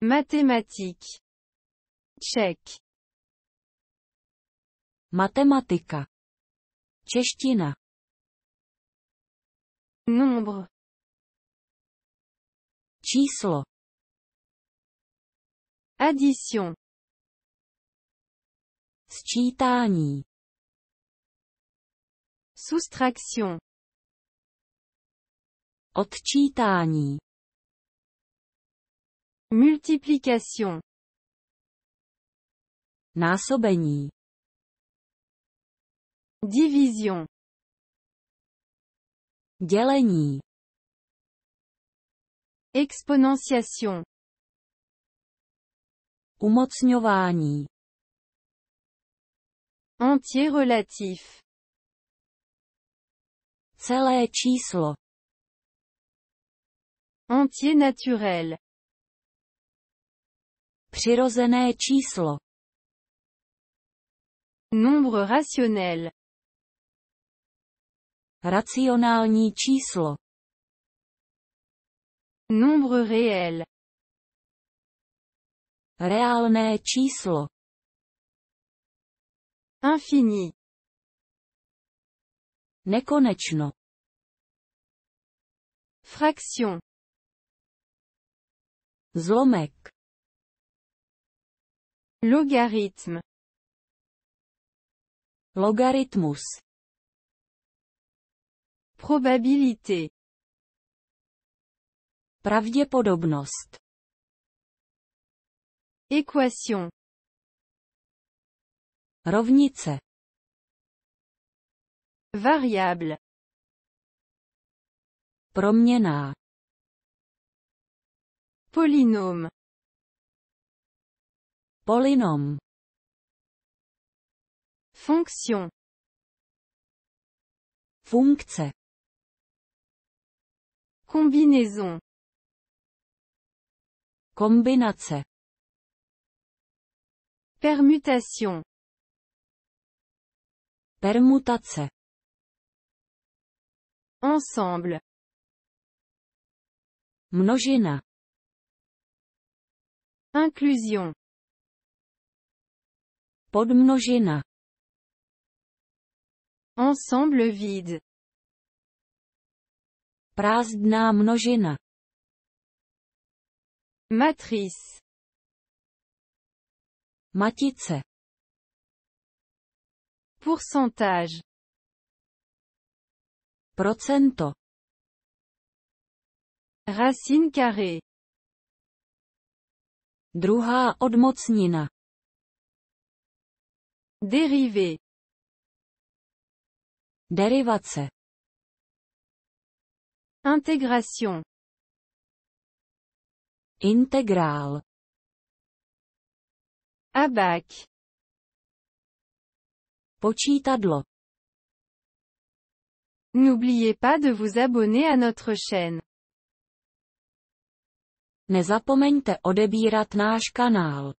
Mathématiques. Tchèque. Matematika. Čeština. Nombre. Číslo. Addition. Sčítání. Soustraction. Odčítání. Multiplication. Násobení. Division. Dělení. Exponentiation. Umocňování. Entier relatif. Celé číslo. Entier naturel. Přirozené číslo. Nombre rationnel. Racionální číslo. Nombre réel. Reálné číslo. Infini. Nekonečno. Fraction. Zlomek. Logarithme. Logarithmus. Probabilité. Pravděpodobnost. Équation. Rovnice. Variable. Proměná. Polynôme. Polynôme. Fonction. Fonction. Combinaison. Combination. Permutation. Permutace. Ensemble. Množina. Inclusion. Podmnožina. Ensemble vide. Prasdna množina. Matrice. Matice. Pourcentage. Procento. Racine carrée. Druhá odmocnina. Dérivé. Derivace. Intégration. Intégral Abac. Počítadlo. N'oubliez pas de vous abonner à notre chaîne. Ne Nezapomeňte odebírat náš kanál.